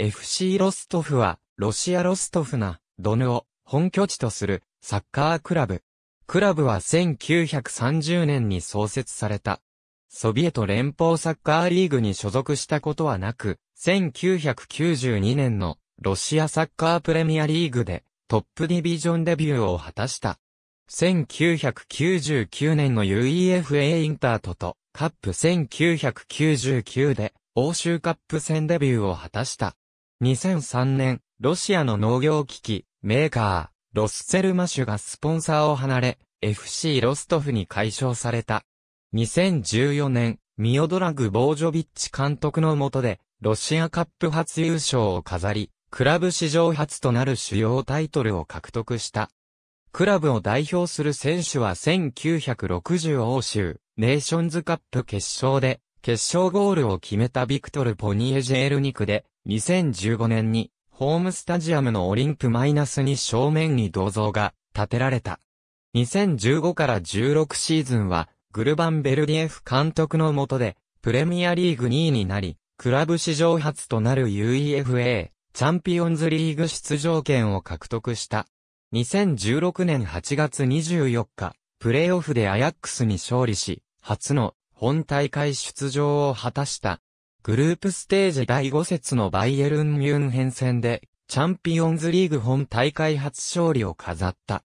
FC ロストフは、ロシアロストフな、ドヌを本拠地とするサッカークラブ。クラブは1930年に創設された。ソビエト連邦サッカーリーグに所属したことはなく、1992年のロシアサッカープレミアリーグでトップディビジョンデビューを果たした。1999年の UEFA インタートとカップ1999で欧州カップ戦デビューを果たした。2003年、ロシアの農業機器、メーカー、ロスセルマシュがスポンサーを離れ、FC ロストフに解消された。2014年、ミオドラグ・ボージョビッチ監督の下で、ロシアカップ初優勝を飾り、クラブ史上初となる主要タイトルを獲得した。クラブを代表する選手は1960欧州、ネーションズカップ決勝で、決勝ゴールを決めたビクトル・ポニエジェールニクで、2015年に、ホームスタジアムのオリンプマイナスに正面に銅像が建てられた。2015から16シーズンは、グルバン・ベルディエフ監督の下で、プレミアリーグ2位になり、クラブ史上初となる UEFA、チャンピオンズリーグ出場権を獲得した。2016年8月24日、プレーオフでアヤックスに勝利し、初の本大会出場を果たした。グループステージ第5節のバイエルン・ミュンヘン戦で、チャンピオンズリーグ本大会初勝利を飾った。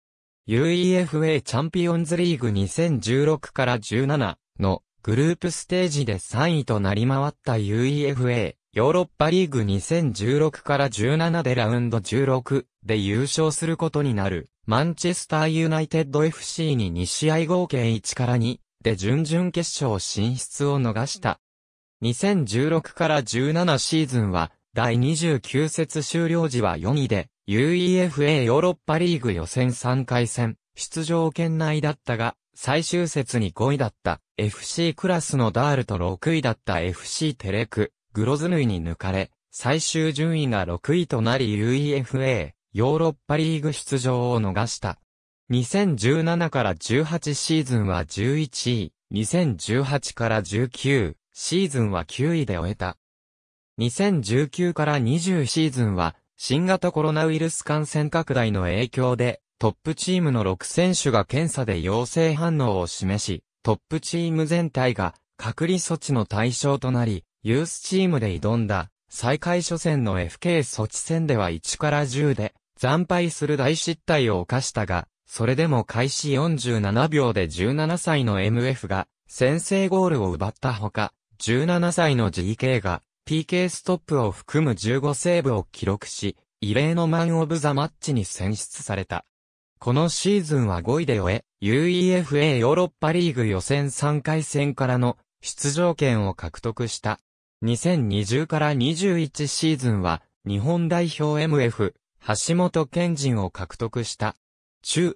UEFA チャンピオンズリーグ2016から17のグループステージで3位となり回った UEFA ヨーロッパリーグ2016から17でラウンド16で優勝することになるマンチェスターユナイテッド FC に2試合合計1から2で準々決勝進出を逃した。2016から17シーズンは、第29節終了時は4位で、UEFA ヨーロッパリーグ予選3回戦、出場圏内だったが、最終節に5位だった FC クラスのダールと6位だった FC テレク、グロズヌイに抜かれ、最終順位が6位となり UEFA ヨーロッパリーグ出場を逃した。2017から18シーズンは11位、2018から19シーズンは9位で終えた。2019から20シーズンは、新型コロナウイルス感染拡大の影響で、トップチームの6選手が検査で陽性反応を示し、トップチーム全体が隔離措置の対象となり、ユースチームで挑んだ再開初戦の FK 措置戦では1から10で惨敗する大失態を犯したが、それでも開始47秒で17歳の MF が先制ゴールを奪ったほか、17歳の GK が PK ストップを含む15セーブを記録し、異例のマンオブザマッチに選出された。このシーズンは5位で終え、UEFA ヨーロッパリーグ予選3回戦からの出場権を獲得した。2020から21シーズンは日本代表 MF、橋本健人を獲得した。中、